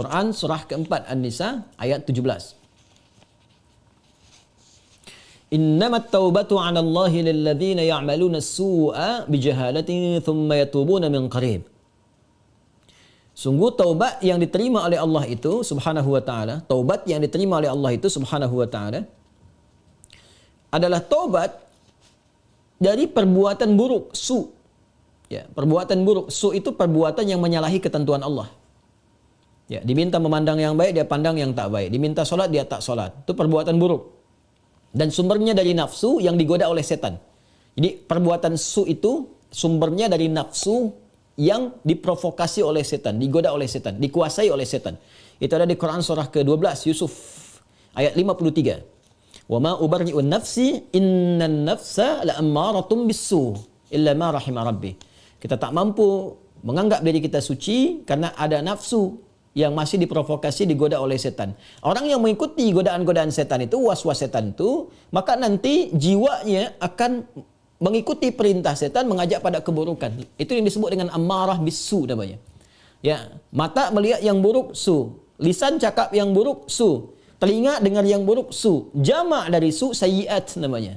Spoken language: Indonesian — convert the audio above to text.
Quran surah keempat An-Nisa ayat 17. Innamat taubatu 'ala Allah lilladzina ya'maluna as-su'a bijahalatin thumma yatubuna min qarib. Sungguh taubat yang diterima oleh Allah itu subhanahu wa ta'ala, taubat yang diterima oleh Allah itu subhanahu wa ta'ala adalah taubat dari perbuatan buruk su. Ya, perbuatan buruk su itu perbuatan yang menyalahi ketentuan Allah. Ya, diminta memandang yang baik dia pandang yang tak baik, diminta sholat dia tak sholat Itu perbuatan buruk. Dan sumbernya dari nafsu yang digoda oleh setan. Jadi perbuatan su itu sumbernya dari nafsu yang diprovokasi oleh setan, digoda oleh setan, dikuasai oleh setan. Itu ada di Quran surah ke-12 Yusuf ayat 53. Wa ma ubarri'u nafsi innan nafsa la'ammaratun bisu illa ma rahimah rabbi. Kita tak mampu menganggap diri kita suci karena ada nafsu yang masih diprovokasi digoda oleh setan. Orang yang mengikuti godaan-godaan setan itu, was-was setan itu, maka nanti jiwanya akan mengikuti perintah setan mengajak pada keburukan. Itu yang disebut dengan amarah bisu namanya. Ya, mata melihat yang buruk su, lisan cakap yang buruk su, telinga dengar yang buruk su, jamak dari su sayiat namanya.